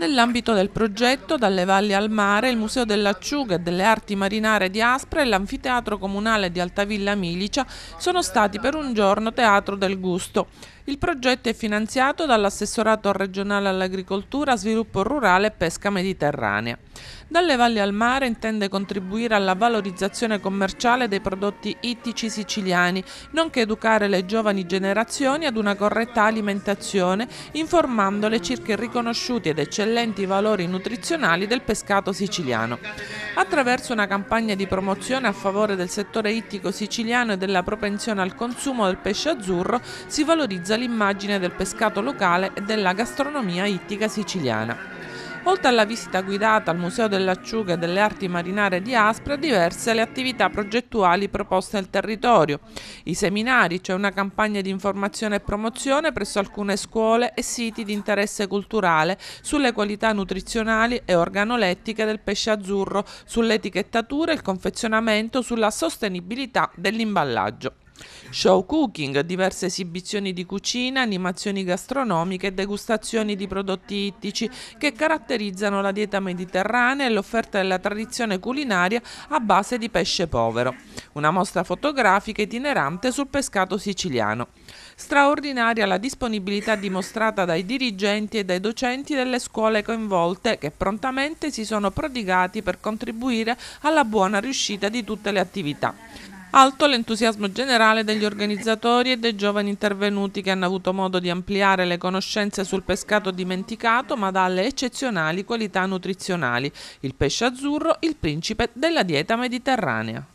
Nell'ambito del progetto Dalle valli al mare, il Museo dell'Acciuga e delle arti marinare di Aspra e l'anfiteatro comunale di Altavilla Milicia sono stati per un giorno teatro del gusto. Il progetto è finanziato dall'assessorato regionale all'agricoltura, sviluppo rurale e pesca mediterranea. Dalle valli al mare intende contribuire alla valorizzazione commerciale dei prodotti ittici siciliani, nonché educare le giovani generazioni ad una corretta alimentazione, informandole circa i riconosciuti ed eccellenti valori nutrizionali del pescato siciliano. Attraverso una campagna di promozione a favore del settore ittico siciliano e della propensione al consumo del pesce azzurro si valorizza l'immagine del pescato locale e della gastronomia ittica siciliana. Oltre alla visita guidata al Museo dell'Acciuga e delle Arti Marinare di Aspra, diverse le attività progettuali proposte nel territorio. I seminari, c'è cioè una campagna di informazione e promozione presso alcune scuole e siti di interesse culturale sulle qualità nutrizionali e organolettiche del pesce azzurro, sull'etichettatura, il confezionamento, sulla sostenibilità dell'imballaggio. Show cooking, diverse esibizioni di cucina, animazioni gastronomiche e degustazioni di prodotti ittici che caratterizzano la dieta mediterranea e l'offerta della tradizione culinaria a base di pesce povero. Una mostra fotografica itinerante sul pescato siciliano. Straordinaria la disponibilità dimostrata dai dirigenti e dai docenti delle scuole coinvolte che prontamente si sono prodigati per contribuire alla buona riuscita di tutte le attività. Alto l'entusiasmo generale degli organizzatori e dei giovani intervenuti che hanno avuto modo di ampliare le conoscenze sul pescato dimenticato ma dalle eccezionali qualità nutrizionali, il pesce azzurro, il principe della dieta mediterranea.